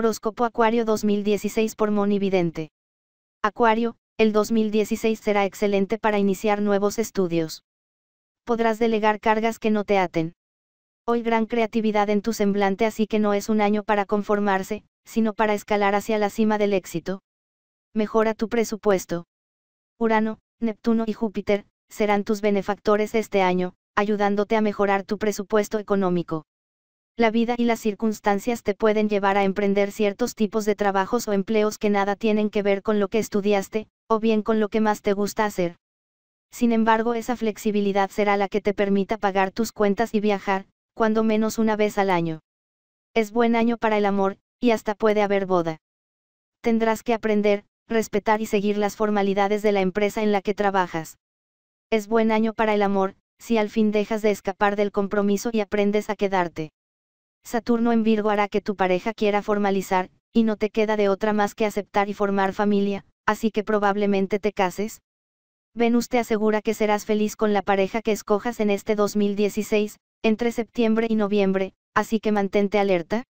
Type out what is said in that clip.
Horóscopo Acuario 2016 por Monividente. Acuario, el 2016 será excelente para iniciar nuevos estudios. Podrás delegar cargas que no te aten. Hoy gran creatividad en tu semblante así que no es un año para conformarse, sino para escalar hacia la cima del éxito. Mejora tu presupuesto. Urano, Neptuno y Júpiter, serán tus benefactores este año, ayudándote a mejorar tu presupuesto económico. La vida y las circunstancias te pueden llevar a emprender ciertos tipos de trabajos o empleos que nada tienen que ver con lo que estudiaste, o bien con lo que más te gusta hacer. Sin embargo, esa flexibilidad será la que te permita pagar tus cuentas y viajar, cuando menos una vez al año. Es buen año para el amor, y hasta puede haber boda. Tendrás que aprender, respetar y seguir las formalidades de la empresa en la que trabajas. Es buen año para el amor, si al fin dejas de escapar del compromiso y aprendes a quedarte. Saturno en Virgo hará que tu pareja quiera formalizar, y no te queda de otra más que aceptar y formar familia, así que probablemente te cases. Venus te asegura que serás feliz con la pareja que escojas en este 2016, entre septiembre y noviembre, así que mantente alerta.